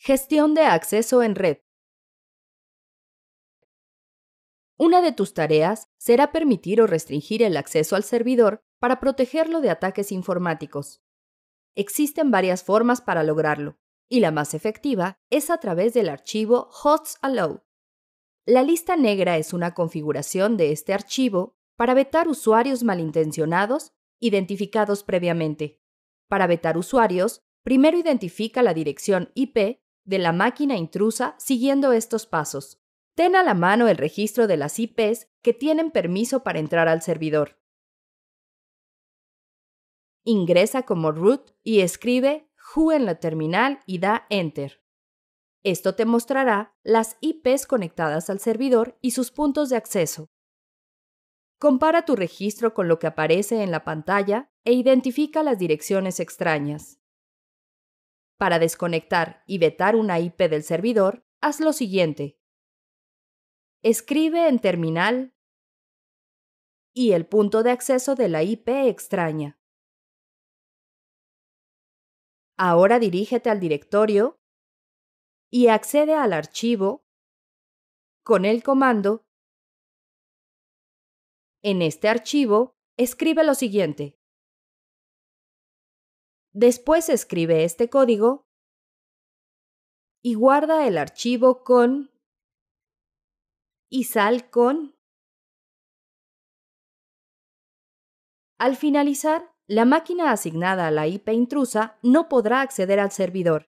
Gestión de acceso en red. Una de tus tareas será permitir o restringir el acceso al servidor para protegerlo de ataques informáticos. Existen varias formas para lograrlo, y la más efectiva es a través del archivo hosts La lista negra es una configuración de este archivo para vetar usuarios malintencionados identificados previamente. Para vetar usuarios, primero identifica la dirección IP de la máquina intrusa siguiendo estos pasos. Ten a la mano el registro de las IPs que tienen permiso para entrar al servidor. Ingresa como root y escribe who en la terminal y da enter. Esto te mostrará las IPs conectadas al servidor y sus puntos de acceso. Compara tu registro con lo que aparece en la pantalla e identifica las direcciones extrañas. Para desconectar y vetar una IP del servidor, haz lo siguiente. Escribe en terminal y el punto de acceso de la IP extraña. Ahora dirígete al directorio y accede al archivo con el comando. En este archivo, escribe lo siguiente. Después escribe este código y guarda el archivo con y sal con. Al finalizar, la máquina asignada a la IP intrusa no podrá acceder al servidor.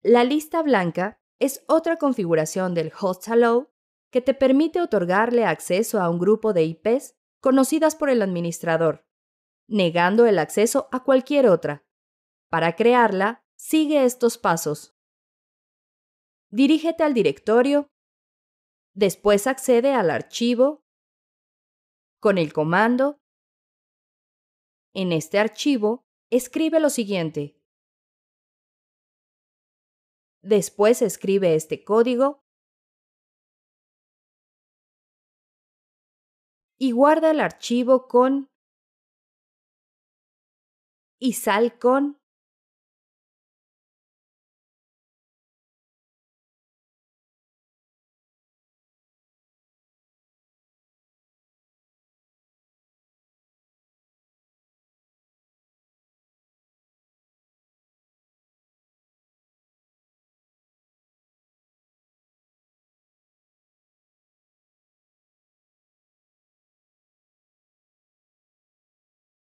La lista blanca es otra configuración del host allow que te permite otorgarle acceso a un grupo de IPs conocidas por el administrador negando el acceso a cualquier otra. Para crearla, sigue estos pasos. Dirígete al directorio, después accede al archivo con el comando. En este archivo, escribe lo siguiente. Después escribe este código y guarda el archivo con y sal con